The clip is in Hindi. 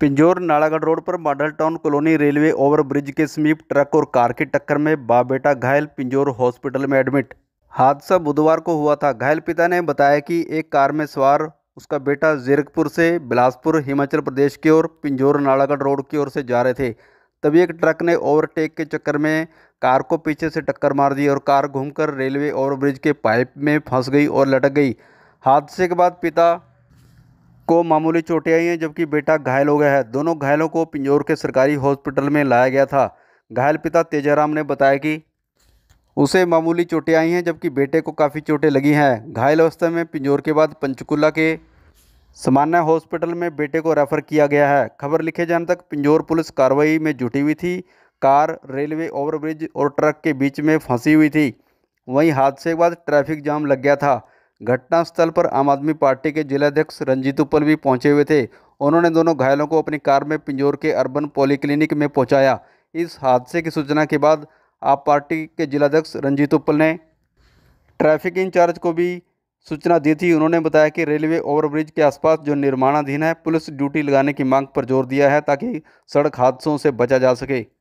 पिंजौर नालागढ़ रोड पर model town colony railway overbridge के समीप ट्रक और कार की टक्कर में बा बेटा घायल पिंजौर हॉस्पिटल में एडमिट हादसा बुधवार को हुआ था घायल पिता ने बताया कि एक कार में सवार उसका बेटा जीरकपुर से बिलासपुर हिमाचल प्रदेश की ओर पिंजौर नालागढ़ रोड की ओर से जा रहे थे तभी एक ट्रक ने ओवरटेक के चक्कर में कार को पीछे से टक्कर मार दी और कार घूमकर रेलवे ओवरब्रिज के पाइप में फंस गई और लटक गई हादसे के बाद पिता को मामूली चोटें आई हैं जबकि बेटा घायल हो गया है दोनों घायलों को पिंजौर के सरकारी हॉस्पिटल में लाया गया था घायल पिता तेजाराम ने बताया कि उसे मामूली चोटें आई हैं जबकि बेटे को काफ़ी चोटें लगी हैं घायल अवस्था में पिंजौर के बाद पंचकुला के सामान्य हॉस्पिटल में बेटे को रेफर किया गया है खबर लिखे जाने तक पिंजौर पुलिस कार्रवाई में जुटी हुई थी कार रेलवे ओवरब्रिज और ट्रक के बीच में फंसी हुई थी वहीं हादसे के बाद ट्रैफिक जाम लग गया था घटनास्थल पर आम आदमी पार्टी के जिलाध्यक्ष रंजीत उपल भी पहुंचे हुए थे उन्होंने दोनों घायलों को अपनी कार में पिंजौर के अर्बन पॉलीक्लिनिक में पहुंचाया इस हादसे की सूचना के बाद आप पार्टी के जिलाध्यक्ष रंजीत उपल ने ट्रैफिक इंचार्ज को भी सूचना दी थी उन्होंने बताया कि रेलवे ओवरब्रिज के आसपास जो निर्माणाधीन है पुलिस ड्यूटी लगाने की मांग पर जोर दिया है ताकि सड़क हादसों से बचा जा सके